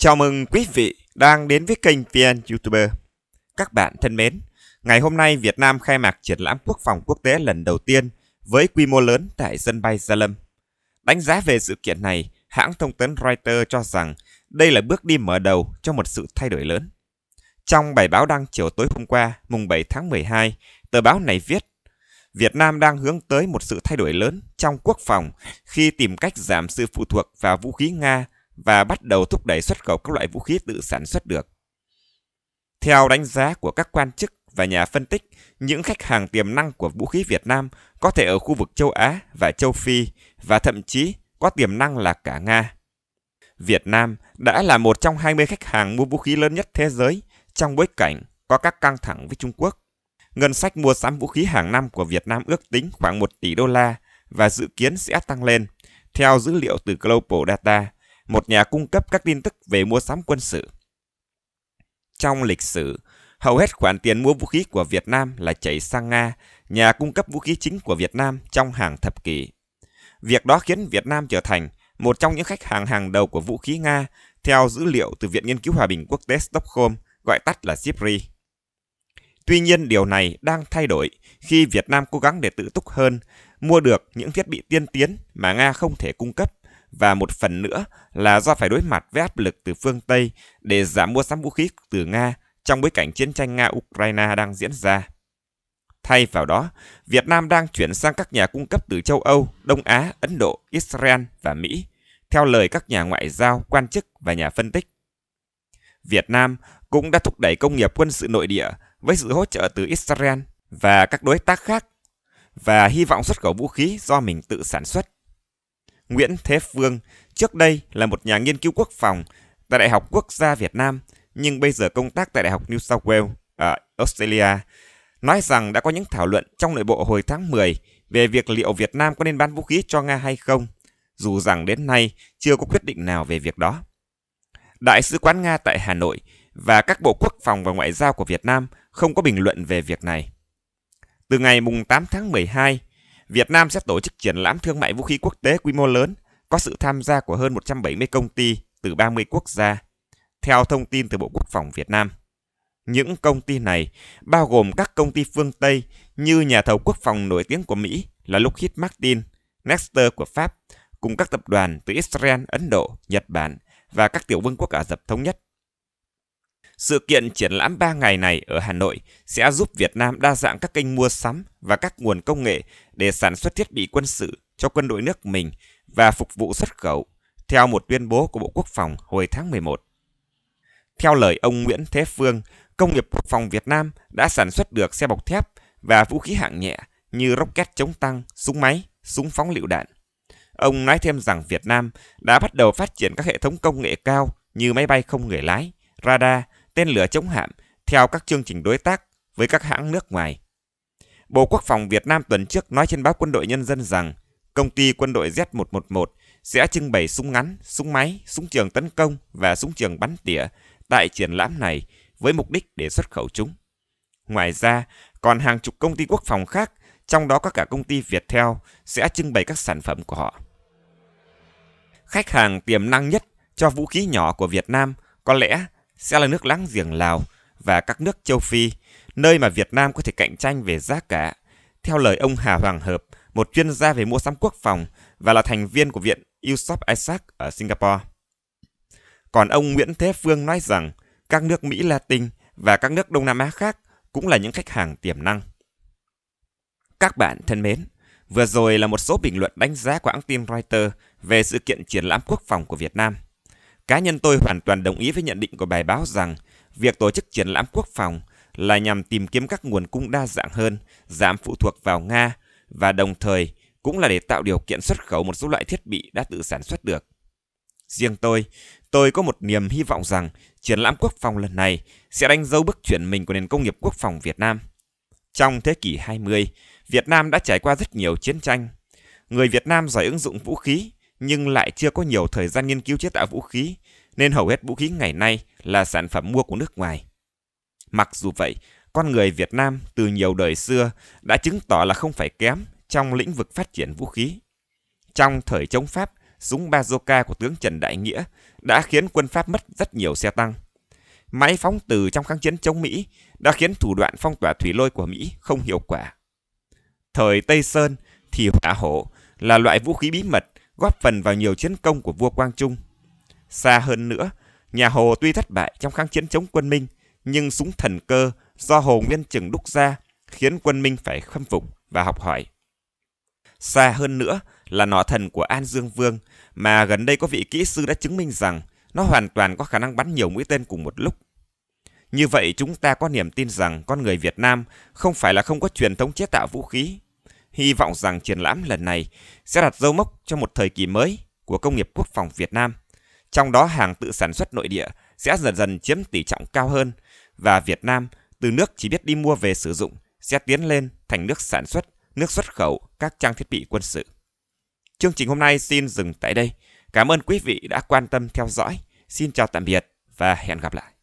Chào mừng quý vị đang đến với kênh VN YouTuber. Các bạn thân mến, ngày hôm nay Việt Nam khai mạc triển lãm quốc phòng quốc tế lần đầu tiên với quy mô lớn tại sân bay Gia Lâm. Đánh giá về sự kiện này, hãng thông tấn Reuters cho rằng đây là bước đi mở đầu cho một sự thay đổi lớn. Trong bài báo đăng chiều tối hôm qua, mùng 7 tháng 12, tờ báo này viết Việt Nam đang hướng tới một sự thay đổi lớn trong quốc phòng khi tìm cách giảm sự phụ thuộc vào vũ khí Nga và bắt đầu thúc đẩy xuất khẩu các loại vũ khí tự sản xuất được. Theo đánh giá của các quan chức và nhà phân tích, những khách hàng tiềm năng của vũ khí Việt Nam có thể ở khu vực châu Á và châu Phi và thậm chí có tiềm năng là cả Nga. Việt Nam đã là một trong 20 khách hàng mua vũ khí lớn nhất thế giới trong bối cảnh có các căng thẳng với Trung Quốc. Ngân sách mua sắm vũ khí hàng năm của Việt Nam ước tính khoảng 1 tỷ đô la và dự kiến sẽ tăng lên. Theo dữ liệu từ Global Data, một nhà cung cấp các tin tức về mua sắm quân sự. Trong lịch sử, hầu hết khoản tiền mua vũ khí của Việt Nam là chảy sang Nga, nhà cung cấp vũ khí chính của Việt Nam trong hàng thập kỷ. Việc đó khiến Việt Nam trở thành một trong những khách hàng hàng đầu của vũ khí Nga theo dữ liệu từ Viện Nghiên cứu Hòa bình Quốc tế Stockholm, gọi tắt là SIPRI. Tuy nhiên điều này đang thay đổi khi Việt Nam cố gắng để tự túc hơn, mua được những thiết bị tiên tiến mà Nga không thể cung cấp và một phần nữa là do phải đối mặt với áp lực từ phương Tây để giảm mua sắm vũ khí từ Nga trong bối cảnh chiến tranh Nga-Ukraine đang diễn ra. Thay vào đó, Việt Nam đang chuyển sang các nhà cung cấp từ châu Âu, Đông Á, Ấn Độ, Israel và Mỹ, theo lời các nhà ngoại giao, quan chức và nhà phân tích. Việt Nam cũng đã thúc đẩy công nghiệp quân sự nội địa với sự hỗ trợ từ Israel và các đối tác khác và hy vọng xuất khẩu vũ khí do mình tự sản xuất. Nguyễn Thế Phương, trước đây là một nhà nghiên cứu quốc phòng tại Đại học Quốc gia Việt Nam, nhưng bây giờ công tác tại Đại học New South Wales ở à, Australia, nói rằng đã có những thảo luận trong nội bộ hồi tháng 10 về việc liệu Việt Nam có nên bán vũ khí cho Nga hay không, dù rằng đến nay chưa có quyết định nào về việc đó. Đại sứ quán Nga tại Hà Nội và các bộ quốc phòng và ngoại giao của Việt Nam không có bình luận về việc này. Từ ngày 8 tháng 12, Việt Nam sẽ tổ chức triển lãm thương mại vũ khí quốc tế quy mô lớn, có sự tham gia của hơn 170 công ty từ 30 quốc gia, theo thông tin từ Bộ Quốc phòng Việt Nam. Những công ty này bao gồm các công ty phương Tây như nhà thầu quốc phòng nổi tiếng của Mỹ là Lockheed Martin, Nexter của Pháp, cùng các tập đoàn từ Israel, Ấn Độ, Nhật Bản và các tiểu vương quốc Ả Rập Thống Nhất. Sự kiện triển lãm 3 ngày này ở Hà Nội sẽ giúp Việt Nam đa dạng các kênh mua sắm và các nguồn công nghệ để sản xuất thiết bị quân sự cho quân đội nước mình và phục vụ xuất khẩu, theo một tuyên bố của Bộ Quốc phòng hồi tháng 11. Theo lời ông Nguyễn Thế Phương, công nghiệp quốc phòng Việt Nam đã sản xuất được xe bọc thép và vũ khí hạng nhẹ như rocket chống tăng, súng máy, súng phóng lựu đạn. Ông nói thêm rằng Việt Nam đã bắt đầu phát triển các hệ thống công nghệ cao như máy bay không người lái, radar tên lửa chống hạm theo các chương trình đối tác với các hãng nước ngoài. Bộ Quốc phòng Việt Nam tuần trước nói trên báo Quân đội Nhân dân rằng công ty quân đội Z111 sẽ trưng bày súng ngắn, súng máy, súng trường tấn công và súng trường bắn tỉa tại triển lãm này với mục đích để xuất khẩu chúng. Ngoài ra, còn hàng chục công ty quốc phòng khác, trong đó có cả công ty Viettel, sẽ trưng bày các sản phẩm của họ. Khách hàng tiềm năng nhất cho vũ khí nhỏ của Việt Nam có lẽ sẽ là nước láng giềng Lào và các nước châu Phi, nơi mà Việt Nam có thể cạnh tranh về giá cả. Theo lời ông Hà Hoàng Hợp, một chuyên gia về mua sắm quốc phòng và là thành viên của Viện Yusuf Isaac ở Singapore. Còn ông Nguyễn Thế Phương nói rằng các nước Mỹ Latin và các nước Đông Nam Á khác cũng là những khách hàng tiềm năng. Các bạn thân mến, vừa rồi là một số bình luận đánh giá của hãng tin Reuters về sự kiện triển lãm quốc phòng của Việt Nam – Cá nhân tôi hoàn toàn đồng ý với nhận định của bài báo rằng việc tổ chức triển lãm quốc phòng là nhằm tìm kiếm các nguồn cung đa dạng hơn, giảm phụ thuộc vào Nga và đồng thời cũng là để tạo điều kiện xuất khẩu một số loại thiết bị đã tự sản xuất được. Riêng tôi, tôi có một niềm hy vọng rằng triển lãm quốc phòng lần này sẽ đánh dấu bước chuyển mình của nền công nghiệp quốc phòng Việt Nam. Trong thế kỷ 20, Việt Nam đã trải qua rất nhiều chiến tranh. Người Việt Nam giỏi ứng dụng vũ khí, nhưng lại chưa có nhiều thời gian nghiên cứu chế tạo vũ khí, nên hầu hết vũ khí ngày nay là sản phẩm mua của nước ngoài. Mặc dù vậy, con người Việt Nam từ nhiều đời xưa đã chứng tỏ là không phải kém trong lĩnh vực phát triển vũ khí. Trong thời chống Pháp, súng bazooka của tướng Trần Đại Nghĩa đã khiến quân Pháp mất rất nhiều xe tăng. Máy phóng từ trong kháng chiến chống Mỹ đã khiến thủ đoạn phong tỏa thủy lôi của Mỹ không hiệu quả. Thời Tây Sơn thì hỏa hổ là loại vũ khí bí mật góp phần vào nhiều chiến công của vua Quang Trung. Xa hơn nữa, nhà Hồ tuy thất bại trong kháng chiến chống quân Minh, nhưng súng thần cơ do Hồ Nguyên Trừng đúc ra khiến quân Minh phải khâm phục và học hỏi. Xa hơn nữa là nỏ thần của An Dương Vương mà gần đây có vị kỹ sư đã chứng minh rằng nó hoàn toàn có khả năng bắn nhiều mũi tên cùng một lúc. Như vậy chúng ta có niềm tin rằng con người Việt Nam không phải là không có truyền thống chế tạo vũ khí, hy vọng rằng triển lãm lần này sẽ đặt dấu mốc cho một thời kỳ mới của công nghiệp quốc phòng Việt Nam. Trong đó hàng tự sản xuất nội địa sẽ dần dần chiếm tỷ trọng cao hơn và Việt Nam từ nước chỉ biết đi mua về sử dụng sẽ tiến lên thành nước sản xuất, nước xuất khẩu các trang thiết bị quân sự. Chương trình hôm nay xin dừng tại đây. Cảm ơn quý vị đã quan tâm theo dõi. Xin chào tạm biệt và hẹn gặp lại.